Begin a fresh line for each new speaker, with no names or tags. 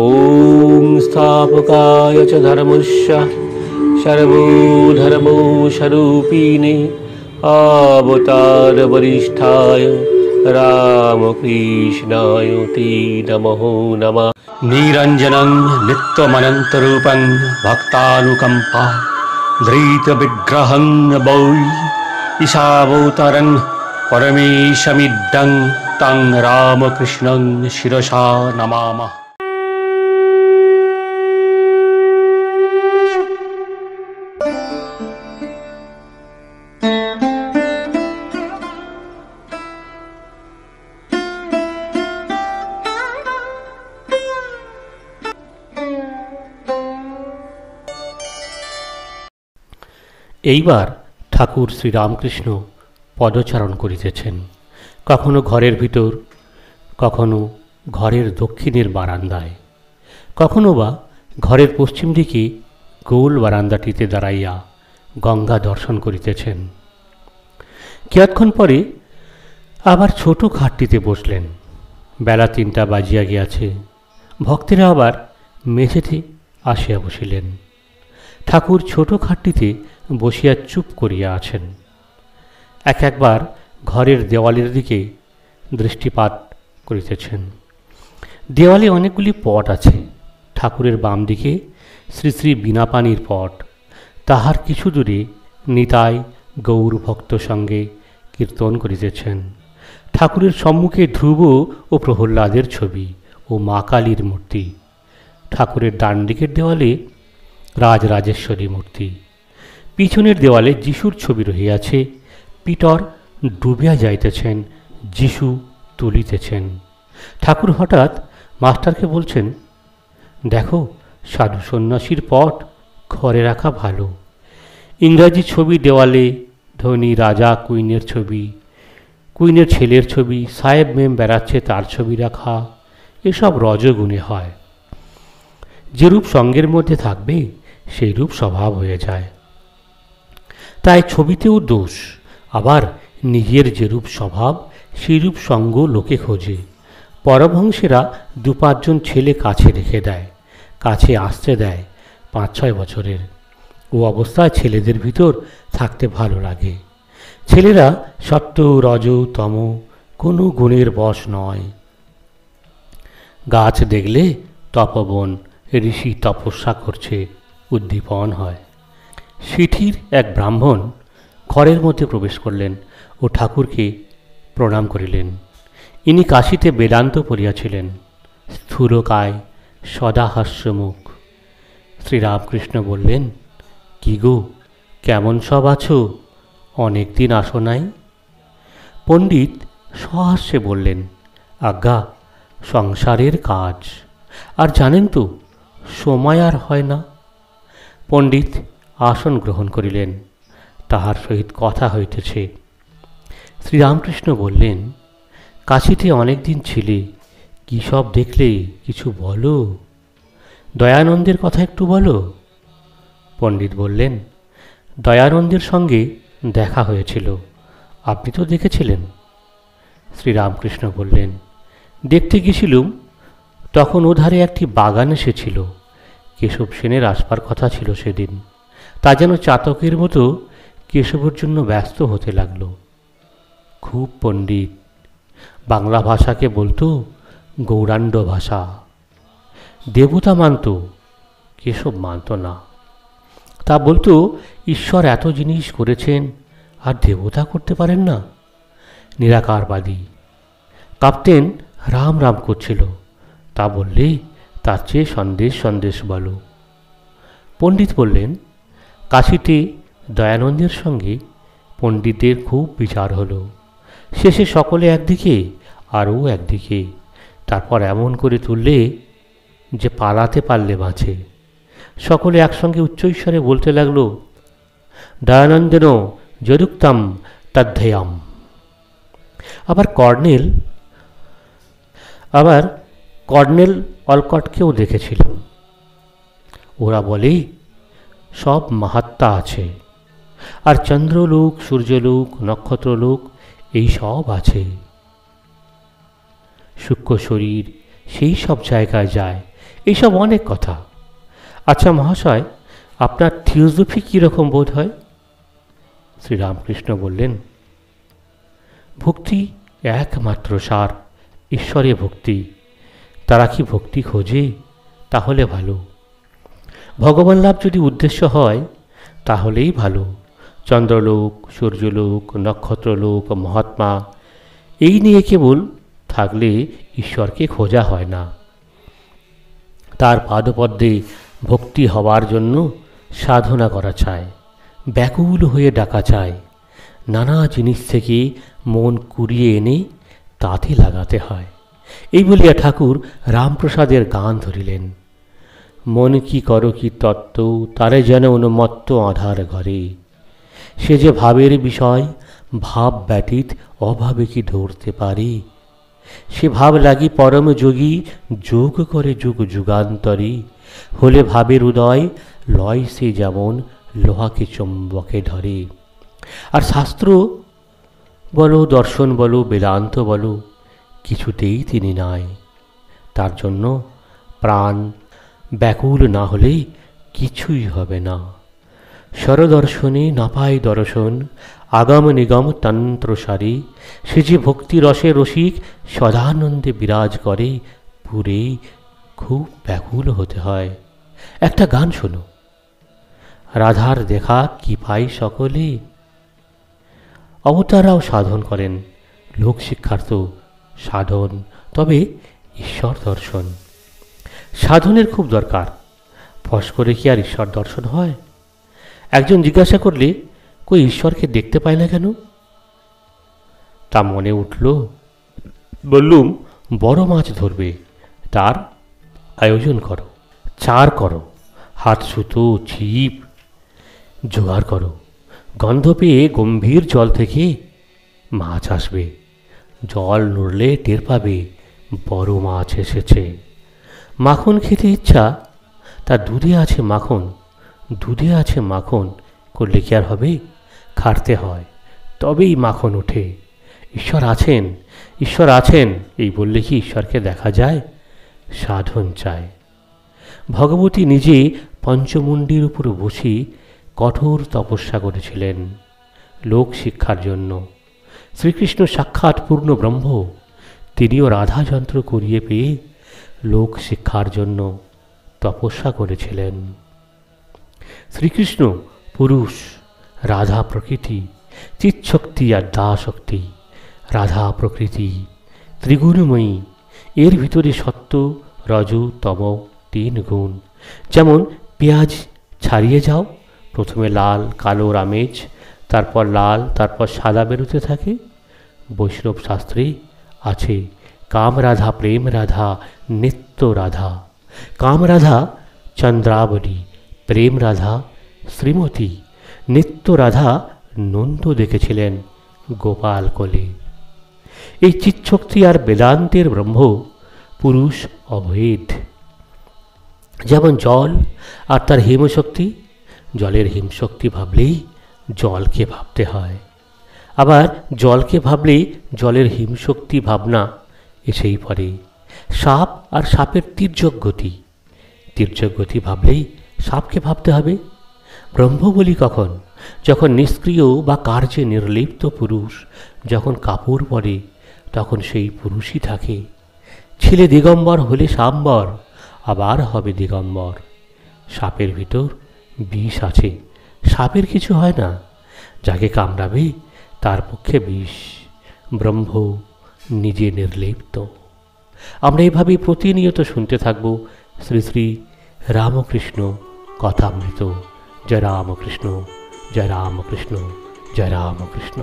ॐ स्थापकाय च धर्मस्य सर्वोधर्मोऽरूपिणे आवतारवरिष्ठाय रामकृष्णाय ते नमो नमः निरञ्जनं नित्यमनन्तरूपं भक्तानुकम्पा धृतविग्रहं वै ईशावतरन् परमेशमिड्डं तं रामकृष्णं शिरसा नमामः এইবার ঠাকুর শ্রীরামকৃষ্ণ পদচারণ করিতেছেন কখনো ঘরের ভিতর কখনো ঘরের দক্ষিণের বারান্দায় কখনো বা ঘরের পশ্চিম দিকে গোল বারান্দাটিতে দাঁড়াইয়া গঙ্গা দর্শন করিতেছেন কিয়ৎক্ষণ পরে আবার ছোট খাটটিতে বসলেন বেলা তিনটা বাজিয়া গিয়াছে ভক্তেরা আবার মেঝেতে আসিয়া বসিলেন ঠাকুর ছোট খাটটিতে বসিয়া চুপ করিয়া আছেন এক একবার ঘরের দেওয়ালের দিকে দৃষ্টিপাত করিতেছেন দেওয়ালে অনেকগুলি পট আছে ঠাকুরের বাম দিকে শ্রী শ্রী বিনাপানির পট তাহার কিছু দূরে নিতাই গৌর ভক্ত সঙ্গে কীর্তন করিতেছেন ঠাকুরের সম্মুখে ধ্রুব ও প্রহ্লাদের ছবি ও মা কালীর মূর্তি ঠাকুরের ডান দিকের দেওয়ালে রাজরাজেশ্বরী মূর্তি পিছনের দেওয়ালে যিশুর ছবি রহিয়াছে পিটর ডুবিয়া যাইতেছেন যিশু তুলিতেছেন ঠাকুর হঠাৎ মাস্টারকে বলছেন দেখো সাধু সন্ন্যাসীর পট ঘরে রাখা ভালো ইংরাজি ছবি দেওয়ালে ধনী রাজা কুইনের ছবি কুইনের ছেলের ছবি সাহেব মেম বেড়াচ্ছে তার ছবি রাখা এসব রজগুণে হয় যে রূপ সঙ্গের মধ্যে থাকবে সেই রূপ স্বভাব হয়ে যায় তাই ছবিতেও দোষ আবার নিজের যেরূপ স্বভাব সেরূপ সঙ্গ লোকে খোঁজে পরভংসেরা দু পাঁচজন ছেলে কাছে রেখে দেয় কাছে আসতে দেয় পাঁচ ছয় বছরের ও অবস্থায় ছেলেদের ভিতর থাকতে ভালো লাগে ছেলেরা সত্য রজ তম কোনো গুণের বশ নয় গাছ দেখলে তপবন ঋষি তপস্যা করছে উদ্দীপন হয় সিঠির এক ব্রাহ্মণ ঘরের মধ্যে প্রবেশ করলেন ও ঠাকুরকে প্রণাম করিলেন ইনি কাশীতে বেদান্ত পড়িয়াছিলেন স্থূরকায় সদা মুখ শ্রীরামকৃষ্ণ বললেন কি গো কেমন সব আছো অনেক দিন আসো নাই পণ্ডিত সহাস্যে বললেন আজ্ঞা সংসারের কাজ আর জানেন তো সময় আর হয় না পণ্ডিত আসন গ্রহণ করিলেন তাহার সহিত কথা হইতেছে শ্রীরামকৃষ্ণ বললেন কাশিতে অনেক দিন ছিলে কি সব দেখলে কিছু বলো দয়ানন্দের কথা একটু বলো পণ্ডিত বললেন দয়ানন্দের সঙ্গে দেখা হয়েছিল আপনি তো দেখেছিলেন শ্রীরামকৃষ্ণ বললেন দেখতে গেছিলুম তখন ওধারে একটি বাগান এসেছিল কেশব সেনের আসবার কথা ছিল সেদিন তা যেন চাতকের মতো কেশবের জন্য ব্যস্ত হতে লাগলো খুব পণ্ডিত বাংলা ভাষাকে বলতো গৌরাণ্ড ভাষা দেবতা মানত কেশব মানত না তা বলতো ঈশ্বর এত জিনিস করেছেন আর দেবতা করতে পারেন না নিরাকারবাদী কাপ্তেন রাম রাম করছিল তা বললে তার চেয়ে সন্দেশ সন্দেশ বলো পণ্ডিত বললেন কাশিতে দয়ানন্দের সঙ্গে পণ্ডিতদের খুব বিচার হলো শেষে সকলে একদিকে আরও একদিকে তারপর এমন করে তুললে যে পালাতে পারলে বাঁচে সকলে একসঙ্গে উচ্চৈশ্বরে বলতে লাগলো দয়ানন্দেন যদুক্তাম তাধ্যয়াম আবার কর্নেল আবার কর্নেল অলকটকেও দেখেছিল ওরা বলে সব মাহাত্মা আছে আর চন্দ্রলোক সূর্যলোক নক্ষত্রলোক এই সব আছে সূক্ষ্ম শরীর সেই সব জায়গায় যায় এইসব অনেক কথা আচ্ছা মহাশয় আপনার থিওজফি কীরকম বোধ হয় শ্রীরামকৃষ্ণ বললেন ভক্তি একমাত্র সার ঈশ্বরে ভক্তি তারা কি ভক্তি খোঁজে তাহলে ভালো ভগবান লাভ যদি উদ্দেশ্য হয় তাহলেই ভালো চন্দ্রলোক সূর্যলোক নক্ষত্রলোক মহাত্মা এই নিয়ে কেবল থাকলে ঈশ্বরকে খোঁজা হয় না তার পাদপদ্মে ভক্তি হওয়ার জন্য সাধনা করা চায় ব্যাকুল হয়ে ডাকা চায় নানা জিনিস থেকে মন কুড়িয়ে এনে তাতে লাগাতে হয় এই বলিয়া ঠাকুর রামপ্রসাদের গান ধরিলেন মন কি করো কি তত্ত্ব তারে যেন অনুমত্ত আধার ঘরে সে যে ভাবের বিষয় ভাব ব্যতীত অভাবে কি ধরতে পারে সে ভাব লাগি পরম যোগী যোগ করে যুগ যুগান্তরে হলে ভাবের উদয় লয় সে যেমন লোহাকে চুম্বকে ধরে আর শাস্ত্র বলো দর্শন বলো বেদান্ত বলো কিছুতেই তিনি নাই তার জন্য প্রাণ ব্যাকুল না হলেই কিছুই হবে না স্বরদর্শনে না দর্শন আগাম নিগম তন্ত্রসারী সে যে ভক্তি রসিক সদানন্দে বিরাজ করে পুরে খুব ব্যাকুল হতে হয় একটা গান শোনো রাধার দেখা কি পাই সকলে অবতারাও সাধন করেন লোক শিক্ষার্থ সাধন তবে ঈশ্বর দর্শন সাধনের খুব দরকার ফস করে কি আর ঈশ্বর দর্শন হয় একজন জিজ্ঞাসা করলে কই ঈশ্বরকে দেখতে পায় না কেন তা মনে উঠল বললুম বড় মাছ ধরবে তার আয়োজন করো চার করো হাত সুতো ছিপ জোগাড় করো গন্ধ পেয়ে গম্ভীর জল থেকে মাছ আসবে জল নড়লে টের পাবে বড় মাছ এসেছে মাখন খেতে ইচ্ছা তার দুধে আছে মাখন দুধে আছে মাখন করলে কি আর হবে খাটতে হয় তবেই মাখন ওঠে ঈশ্বর আছেন ঈশ্বর আছেন এই বললে কি ঈশ্বরকে দেখা যায় সাধন চায় ভগবতী নিজে পঞ্চমুণ্ডির উপর বসে কঠোর তপস্যা করেছিলেন লোক শিক্ষার জন্য শ্রীকৃষ্ণ সাক্ষাৎ পূর্ণ ব্রহ্ম তিনিও রাধাযন্ত্র করিয়ে পেয়ে লোক শিক্ষার জন্য তপস্যা করেছিলেন শ্রীকৃষ্ণ পুরুষ রাধা প্রকৃতি চিৎশক্তি আর দাশক্তি রাধা প্রকৃতি ত্রিগুণময়ী এর ভিতরে সত্য রজু তম তিন গুণ যেমন পেঁয়াজ ছাড়িয়ে যাও প্রথমে লাল কালো রামেজ তারপর লাল তারপর সাদা বেরোতে থাকে বৈষ্ণব শাস্ত্রী আছে কামরাধা প্রেম রাধা নিত্য রাধা কামরাধা চন্দ্রাবলী প্রেম রাধা শ্রীমতী নিত্য রাধা নন্দ দেখেছিলেন গোপাল কলে এই চিৎশক্তি আর বেদান্তের ব্রহ্ম পুরুষ অভেদ যেমন জল আর তার হিমশক্তি জলের হিমশক্তি ভাবলেই জলকে ভাবতে হয় আবার জলকে ভাবলেই জলের হিমশক্তি ভাবনা এসেই পড়ে সাপ আর সাপের তীর্যক গতি তীর্যক গতি ভাবলেই সাপকে ভাবতে হবে ব্রহ্ম বলি কখন যখন নিষ্ক্রিয় বা কার্যে নির্লিপ্ত পুরুষ যখন কাপড় পরে তখন সেই পুরুষই থাকে ছেলে দিগম্বর হলে সাম্বর আবার হবে দিগম্বর সাপের ভিতর বিষ আছে সাপের কিছু হয় না যাকে কামড়াবে তার পক্ষে বিষ ব্রহ্ম নিজে নির্লিপ্ত আমরা এভাবে প্রতিনিয়ত শুনতে থাকব শ্রী শ্রী রামকৃষ্ণ কথামৃত জয় রামকৃষ্ণ জয় রামকৃষ্ণ জয় রামকৃষ্ণ